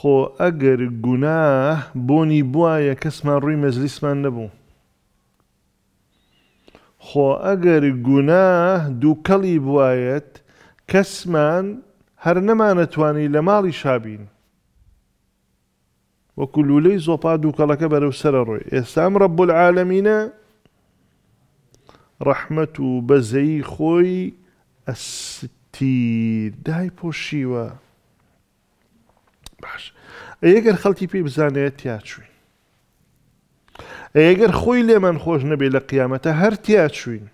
خۆ ئەگەر گوناه بۆنی بواە کەسمان ڕووی مەزلیسمان نەبوو. خۆ ئەگەر گوناه دووکەڵی بواەت کەسمان هەر نەمانەتوانی لە ماڵی شابین. وەکو لولەی زۆپا دووکەڵەکە بەرەو سرە ڕۆی ئێستام ڕەب العالمینە ڕەحمەت و بەزەی خۆی ئەستیر دای پۆشیوە. باش ئەگەر خەڵکی پێی بزانێت تیاچوین ئەگەر خۆی لێمان خۆش نەبێ لە قیامەتە هەر تیاچوین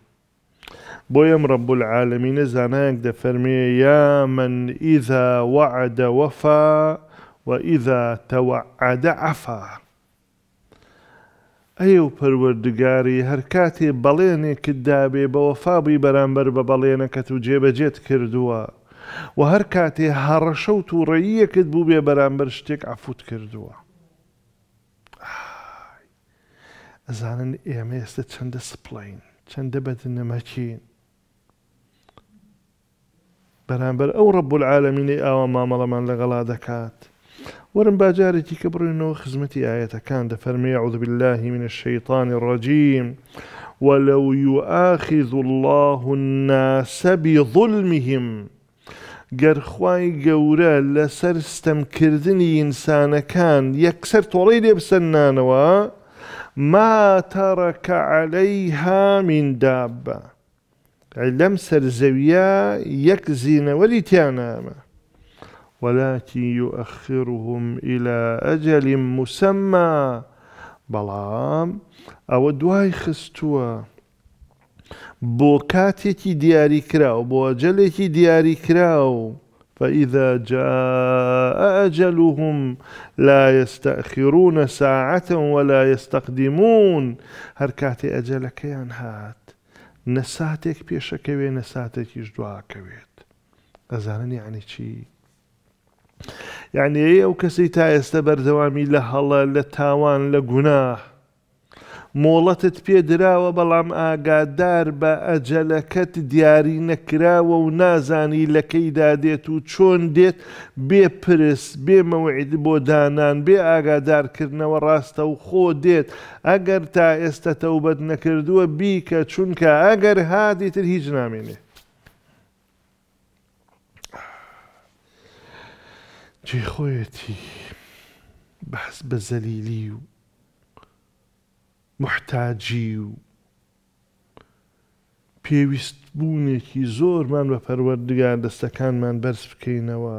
بۆیە ڕب العالمی نەزانایەک دەفەرمێ یا من ئیذا وعدە وەفا وئیذا تەوەعادە عفا ئەی و پەروەردگاری هەر کاتێ بەڵێنێکت دابێ بە وەفابی بەرامبەر بە بەڵێنەکەت و جێبەجێت کردووە و هەر کاتێ هەڕەشە و تووڕەییەکت بوو بێ بەرامبەر شتێک ئافوت کردووە. ئەزانن ئێمە ئێستا چەندە سپلین رب بەدنەمەکین. آوا ئەو ڕەب العالمینی ئاوە مامەڵەمان لەگەڵا دەکات. ورم باجارێکی کە خزمتي خزمەتی كان دفرمي عوذ بالله من الشيطان الرجيم ولو يؤاخذ الله الناس بظلمهم گەرخوای گەورە لەسەر ستەمکردنی ئینسانەکان یەکسەر تۆڵی لێ بسەنانەوە ما تەڕەکە عەلەیها من دابە لەم سەرزەویە یەک زیینەوەری تیانامە وەلاکی یؤخرهم إلى ئەجەلی مسەمما بەڵام ئەوە دوای خستووە. بۆ کاتێکی دیاریکراوە بۆ جەلێکی دیاریکراوە فإذا جاء أجلهم لا يستأخرون ساعة ولا يستقدمون هركاتي أجل كيان هات نساتك بيشكوي نساتك يجدوا كويت أزانا يعني شي يعني ئەو کەسی تا ئێستا بەردەوامی لە هەڵە لە تاوان لە گوناه مۆڵەتت پێدراوە بەڵام ئاگادار بە ئەجەلەکەت دیاری نەکراوە و نازانی لەکەیدا دێت و چۆن دێت بێپرس بێمەوعید بۆ دانان بێ ئاگادارکردنەوە ڕاستە و خۆ دێت ئەگەر تا ئێستا تەوبەت نەکردووە بیکە چونکە ئەگەر هادیتر هیچ نامێنێ جێ خۆیەتی بەس بە زەلیلی و محتاجی و پێویست بوونێکی زۆرمان بە پەروەردگار دەستەکانمان بەرز بکەینەوە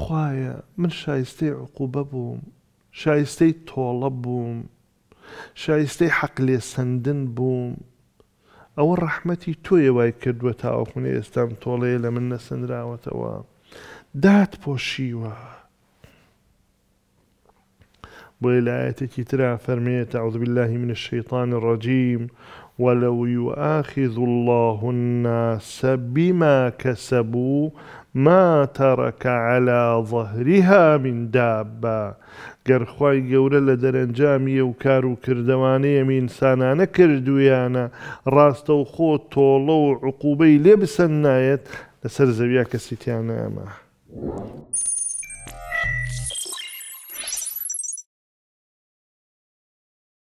خویە من شایستەی عقوبە بووم شایستەی تۆڵە بووم شایستەی حەق لێ سندن بووم ئەوە ڕەحمەتی تۆیە وای کردووە تاوەخونێ ئێستام تۆڵەیە لە من نەسەندراوەتەوە داد پۆشیوە ولايتك ترى فرميت أعوذ بالله من الشيطان الرجيم ولو يؤاخذ الله الناس بما كسبوا ما ترك على ظهرها من دابة قر خواي گەورە لدر انجامي وكارو كردواني من کردەوانەیەم ئینسانانە راستو ڕاستە و عقوبي لبسنايت لسر زبيا كسيتيانا ماه